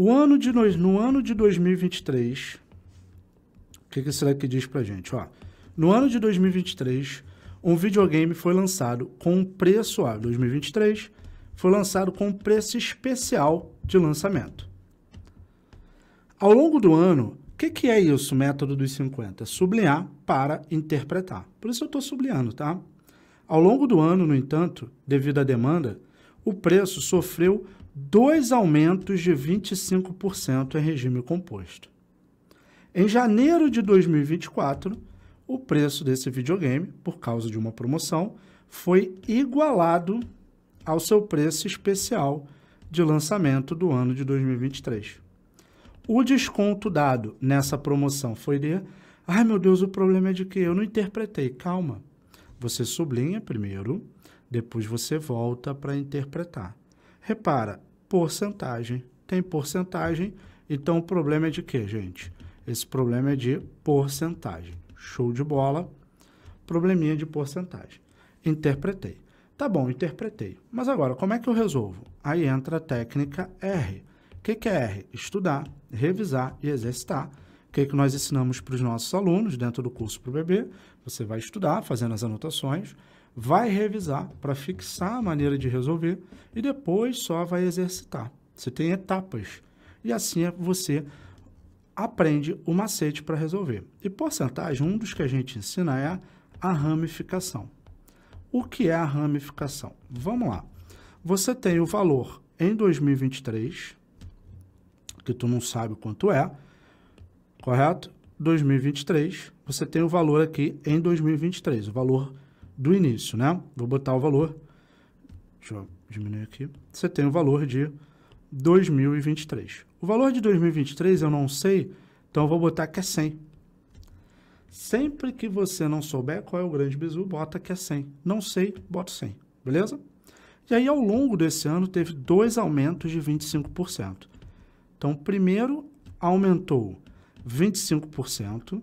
O ano de nós, no ano de 2023, o que, que será que diz pra gente? Ó, no ano de 2023, um videogame foi lançado com um preço, ó, 2023, foi lançado com um preço especial de lançamento. Ao longo do ano, o que, que é isso, método dos 50? Sublinhar para interpretar. Por isso eu estou sublinhando, tá? Ao longo do ano, no entanto, devido à demanda, o preço sofreu dois aumentos de 25% em regime composto. Em janeiro de 2024, o preço desse videogame, por causa de uma promoção, foi igualado ao seu preço especial de lançamento do ano de 2023. O desconto dado nessa promoção foi de: ai meu Deus, o problema é de que eu não interpretei. Calma. Você sublinha primeiro, depois você volta para interpretar. Repara, porcentagem. Tem porcentagem, então o problema é de quê, gente? Esse problema é de porcentagem. Show de bola. Probleminha de porcentagem. Interpretei. Tá bom, interpretei. Mas agora, como é que eu resolvo? Aí entra a técnica R. O que, que é R? Estudar, revisar e exercitar. O que, que nós ensinamos para os nossos alunos dentro do curso para o bebê? Você vai estudar, fazendo as anotações, vai revisar para fixar a maneira de resolver e depois só vai exercitar. Você tem etapas. E assim é, você aprende o macete para resolver. E porcentagem, um dos que a gente ensina é a ramificação. O que é a ramificação? Vamos lá. Você tem o valor em 2023, que tu não sabe quanto é, correto? 2023, você tem o valor aqui em 2023, o valor do início, né? Vou botar o valor, deixa eu diminuir aqui, você tem o valor de 2023. O valor de 2023 eu não sei, então eu vou botar que é 100. Sempre que você não souber qual é o grande bizu, bota que é 100. Não sei, bota 100, beleza? E aí, ao longo desse ano, teve dois aumentos de 25%. Então, primeiro aumentou 25%,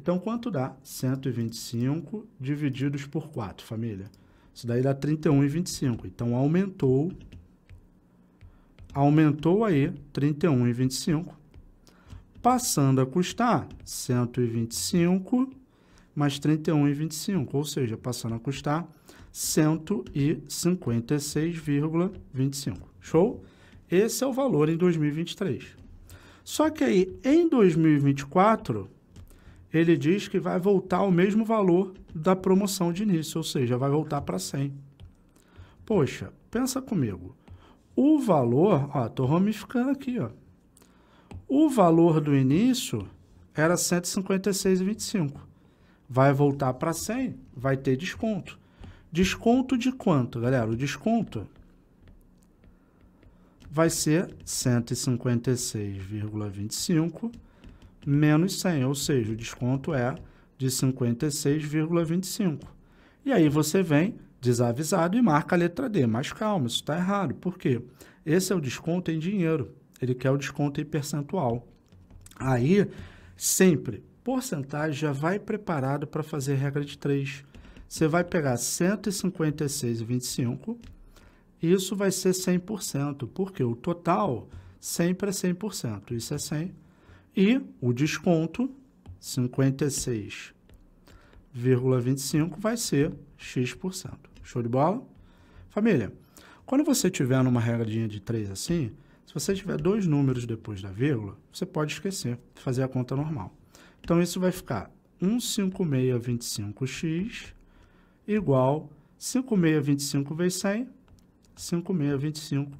Então, quanto dá 125 divididos por 4, família? Isso daí dá 31,25. Então, aumentou. Aumentou aí 31,25. Passando a custar 125 mais 31,25. Ou seja, passando a custar 156,25. Show? Esse é o valor em 2023. Só que aí, em 2024 ele diz que vai voltar ao mesmo valor da promoção de início, ou seja, vai voltar para 100. Poxa, pensa comigo. O valor, ó, tô ramificando aqui, ó. O valor do início era 156,25. Vai voltar para 100, vai ter desconto. Desconto de quanto, galera? O desconto vai ser 156,25 menos 100, ou seja, o desconto é de 56,25. E aí você vem desavisado e marca a letra D. Mas calma, isso está errado. Por quê? Esse é o desconto em dinheiro. Ele quer o desconto em percentual. Aí, sempre, porcentagem já vai preparado para fazer regra de 3. Você vai pegar 156,25, e isso vai ser 100%, porque o total sempre é 100%. Isso é 100%. E o desconto, 56,25, vai ser X%. Show de bola? Família, quando você tiver numa regadinha de 3 assim, se você tiver dois números depois da vírgula, você pode esquecer, fazer a conta normal. Então, isso vai ficar 15625x igual 5625 vezes 100, 5625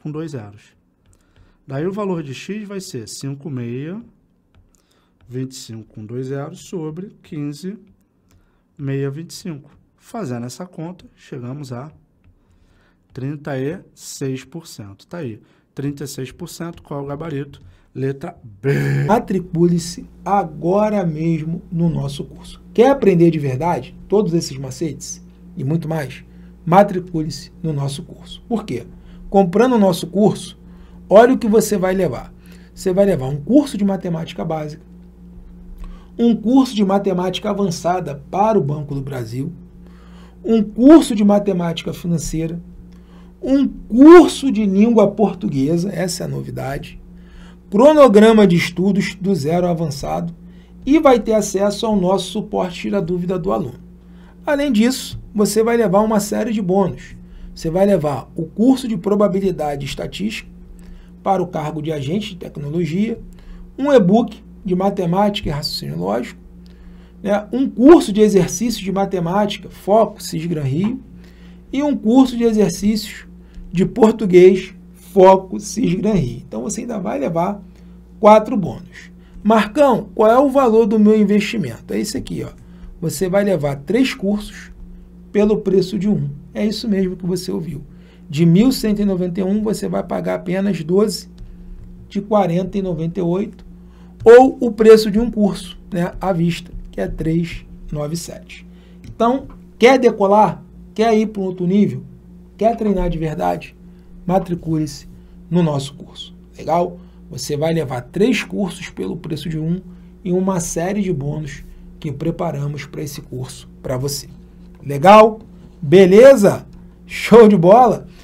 com dois zeros. Daí o valor de x vai ser 56, 25 com 2 zeros, sobre 15, 625. Fazendo essa conta, chegamos a 36%. Está aí. 36%, qual é o gabarito? Letra B. Matricule-se agora mesmo no nosso curso. Quer aprender de verdade todos esses macetes e muito mais? Matricule-se no nosso curso. Por quê? Comprando o nosso curso, Olha o que você vai levar. Você vai levar um curso de matemática básica, um curso de matemática avançada para o Banco do Brasil, um curso de matemática financeira, um curso de língua portuguesa, essa é a novidade, cronograma de estudos do zero avançado e vai ter acesso ao nosso suporte tira dúvida do aluno. Além disso, você vai levar uma série de bônus. Você vai levar o curso de probabilidade e estatística, para o cargo de agente de tecnologia, um e-book de matemática e raciocínio lógico, né, um curso de exercícios de matemática, foco Cisgran Rio, e um curso de exercícios de português, foco Cisgran Rio. Então você ainda vai levar quatro bônus. Marcão, qual é o valor do meu investimento? É esse aqui, ó. Você vai levar três cursos pelo preço de um. É isso mesmo que você ouviu. De 1.191 você vai pagar apenas 12 de 40,98 ou o preço de um curso, né, à vista, que é 397. Então, quer decolar? Quer ir para um outro nível? Quer treinar de verdade? Matricule-se no nosso curso. Legal? Você vai levar três cursos pelo preço de um e uma série de bônus que preparamos para esse curso para você. Legal? Beleza? Show de bola?